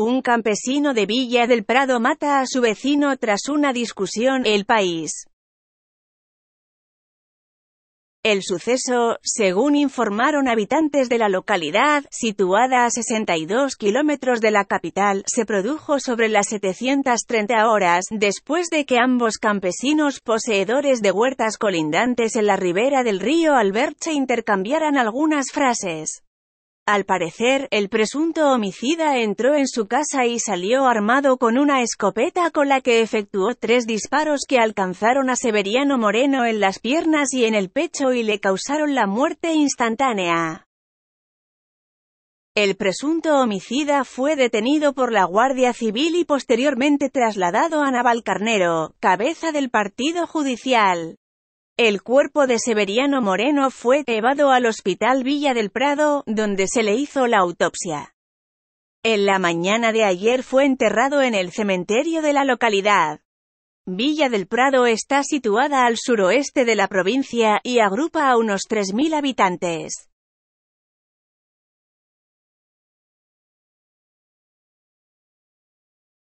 Un campesino de Villa del Prado mata a su vecino tras una discusión. El país. El suceso, según informaron habitantes de la localidad, situada a 62 kilómetros de la capital, se produjo sobre las 730 horas, después de que ambos campesinos poseedores de huertas colindantes en la ribera del río Alberche intercambiaran algunas frases. Al parecer, el presunto homicida entró en su casa y salió armado con una escopeta con la que efectuó tres disparos que alcanzaron a Severiano Moreno en las piernas y en el pecho y le causaron la muerte instantánea. El presunto homicida fue detenido por la Guardia Civil y posteriormente trasladado a Navalcarnero, cabeza del partido judicial. El cuerpo de Severiano Moreno fue llevado al Hospital Villa del Prado, donde se le hizo la autopsia. En la mañana de ayer fue enterrado en el cementerio de la localidad. Villa del Prado está situada al suroeste de la provincia y agrupa a unos 3.000 habitantes.